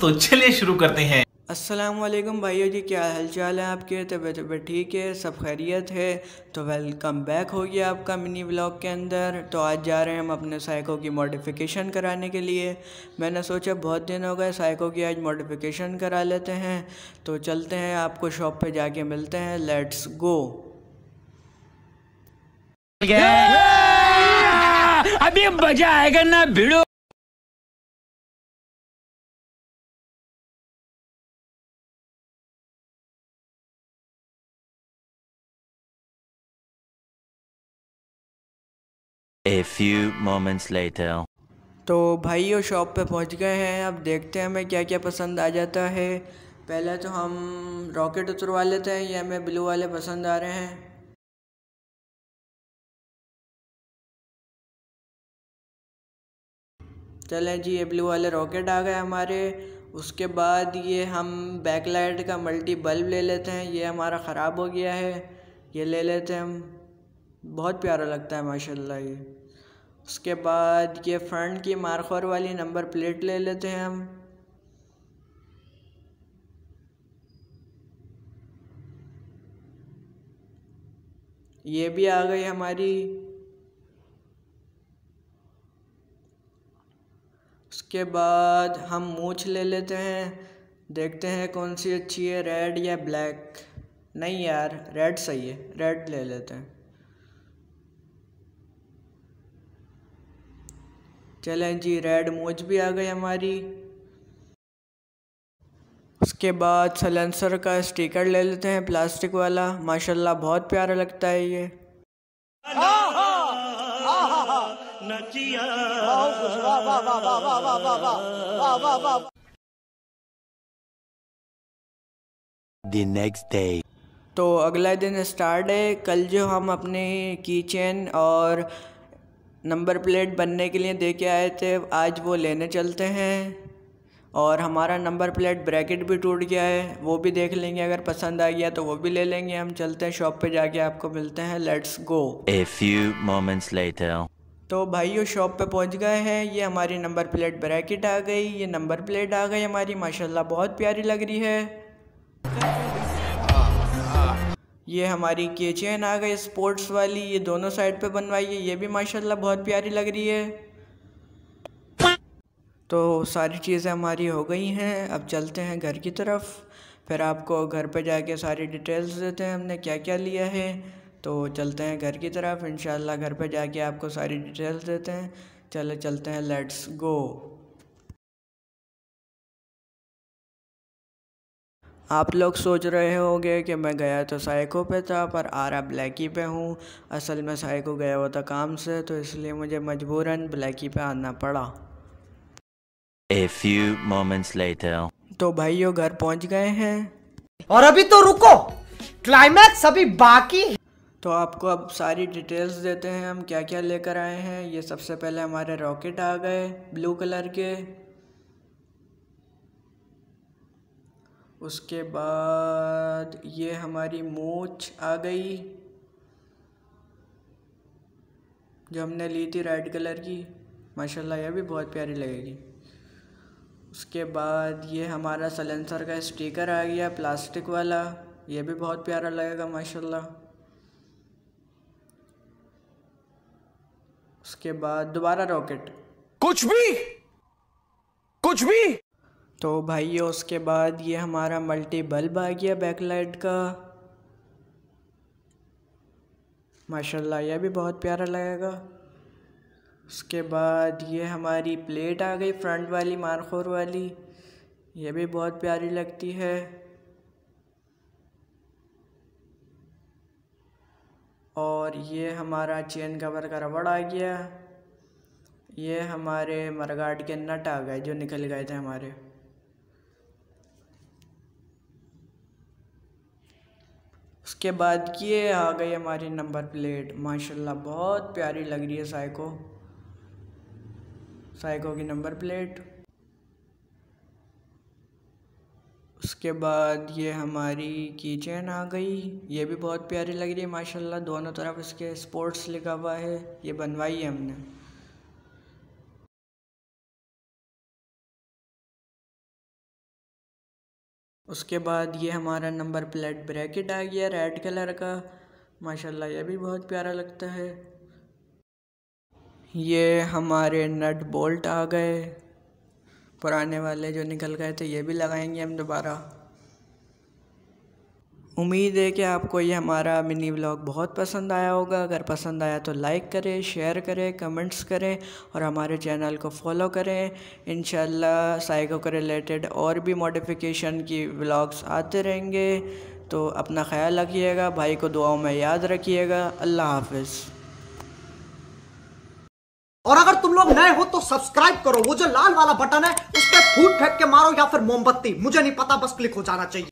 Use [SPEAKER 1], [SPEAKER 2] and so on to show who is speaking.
[SPEAKER 1] तो चलिए शुरू करते हैं असलम भाइयों जी क्या हाल चाल है आपके तबीयत तबीयत ठीक है सब खैरियत है तो वेलकम बैक हो गया आपका मिनी ब्लॉग के अंदर तो आज जा रहे हैं हम अपने साइको की मॉडिफिकेशन कराने के लिए मैंने सोचा बहुत दिन हो गए साइको की आज मॉडिफिकेशन करा लेते हैं तो चलते हैं आपको शॉप पे जाके मिलते हैं लेट्स गो अभी मजा आएगा ना भिड़ो A few moments later. तो भाई वो शॉप पे पहुंच गए हैं अब देखते हैं हमें क्या क्या पसंद आ जाता है पहले तो हम रॉकेट उतरवा लेते हैं ये हमें ब्लू वाले पसंद आ रहे हैं चलें जी ये ब्लू वाले रॉकेट आ गए हमारे उसके बाद ये हम बैकलाइट का मल्टी बल्ब ले लेते हैं ये हमारा ख़राब हो गया है ये ले लेते हैं हम बहुत प्यारा लगता है माशाल्लाह ये उसके बाद ये फ्रंट की मारखोर वाली नंबर प्लेट ले लेते हैं हम ये भी आ गई हमारी उसके बाद हम मूछ ले लेते हैं देखते हैं कौन सी अच्छी है रेड या ब्लैक नहीं यार रेड सही है रेड ले लेते हैं चलें जी रेड मोज भी आ गई हमारी उसके बाद सलेंसर का स्टिकर ले लेते हैं प्लास्टिक वाला माशाल्लाह बहुत प्यारा लगता है ये The next day. तो अगला दिन स्टार्ट है कल जो हम अपने की चेन और नंबर प्लेट बनने के लिए दे के आए थे आज वो लेने चलते हैं और हमारा नंबर प्लेट ब्रैकेट भी टूट गया है वो भी देख लेंगे अगर पसंद आ गया तो वो भी ले लेंगे हम चलते हैं शॉप पे जाके आपको मिलते हैं let's go a few moments later तो भाई वो शॉप पे पहुंच गए हैं ये हमारी नंबर प्लेट ब्रैकेट आ गई ये नंबर प्लेट आ गई हमारी माशाल्लाह बहुत प्यारी लग रही है ये हमारी के चेन आ गई स्पोर्ट्स वाली ये दोनों साइड पे बनवाई है ये भी माशाल्लाह बहुत प्यारी लग रही है तो सारी चीज़ें हमारी हो गई हैं अब चलते हैं घर की तरफ फिर आपको घर पे जाके सारी डिटेल्स देते हैं हमने क्या क्या लिया है तो चलते हैं घर की तरफ इन घर पे जाके आपको सारी डिटेल्स देते हैं चलो चलते हैं लेट्स गो आप लोग सोच रहे होंगे कि मैं गया तो साइको पे था पर आ रहा ब्लैकी पे हूँ असल में साइको गया हुआ था काम से तो इसलिए मुझे मजबूरन ब्लैकी पे आना पड़ा A few moments later. तो भाइयों घर पहुंच गए हैं और अभी तो रुको क्लाइमैक्स अभी बाकी है तो आपको अब सारी डिटेल्स देते हैं हम क्या क्या लेकर आए हैं ये सबसे पहले हमारे रॉकेट आ गए ब्लू कलर के उसके बाद ये हमारी मूछ आ गई जो हमने ली थी रेड कलर की माशाल्लाह यह भी बहुत प्यारी लगेगी उसके बाद ये हमारा सलेंसर का स्टिकर आ गया प्लास्टिक वाला ये भी बहुत प्यारा लगेगा माशाल्लाह उसके बाद दोबारा रॉकेट कुछ भी कुछ भी तो भाई उसके बाद ये हमारा मल्टी बल्ब आ गया बैकलाइट का माशाल्लाह यह भी बहुत प्यारा लगेगा उसके बाद ये हमारी प्लेट आ गई फ्रंट वाली मारखोर वाली ये भी बहुत प्यारी लगती है और ये हमारा चेन कवर का रबड़ आ गया ये हमारे मरगाट के नट आ गए जो निकल गए थे हमारे उसके बाद ये आ गई हमारी नंबर प्लेट माशाल्लाह बहुत प्यारी लग रही है साइको साइको की नंबर प्लेट उसके बाद ये हमारी की चेन आ गई ये भी बहुत प्यारी लग रही है माशाल्लाह दोनों तरफ इसके स्पोर्ट्स लिखा हुआ है ये बनवाई है हमने उसके बाद ये हमारा नंबर प्लेट ब्रैकेट आ गया रेड कलर का माशाल्लाह ये भी बहुत प्यारा लगता है ये हमारे नट बोल्ट आ गए पुराने वाले जो निकल गए थे ये भी लगाएंगे हम दोबारा उम्मीद है कि आपको ये हमारा मिनी व्लॉग बहुत पसंद आया होगा अगर पसंद आया तो लाइक करें शेयर करें कमेंट्स करें और हमारे चैनल को फॉलो करें इन साइको के रिलेटेड और भी मॉडिफिकेशन की व्लॉग्स आते रहेंगे तो अपना ख्याल रखिएगा भाई को दुआओं में याद रखिएगा अल्लाह हाफिज़ और अगर तुम लोग नए हो तो सब्सक्राइब करो वो जो लाल वाला बटन है उस पर फूट फेंक के मारो या फिर मोमबत्ती मुझे नहीं पता बस क्लिक हो जाना चाहिए